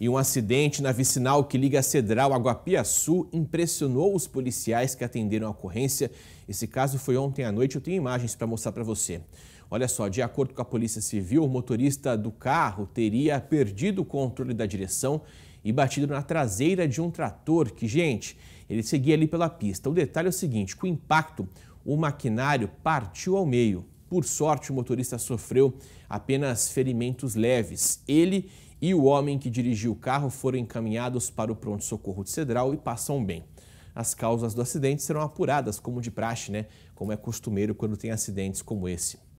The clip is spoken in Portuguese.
E um acidente na vicinal que liga a Cedral a Guapiaçu impressionou os policiais que atenderam a ocorrência. Esse caso foi ontem à noite, eu tenho imagens para mostrar para você. Olha só, de acordo com a Polícia Civil, o motorista do carro teria perdido o controle da direção e batido na traseira de um trator que, gente, ele seguia ali pela pista. O detalhe é o seguinte, com o impacto, o maquinário partiu ao meio. Por sorte, o motorista sofreu apenas ferimentos leves. Ele e o homem que dirigiu o carro foram encaminhados para o pronto-socorro de Cedral e passam bem. As causas do acidente serão apuradas, como de praxe, né? Como é costumeiro quando tem acidentes como esse.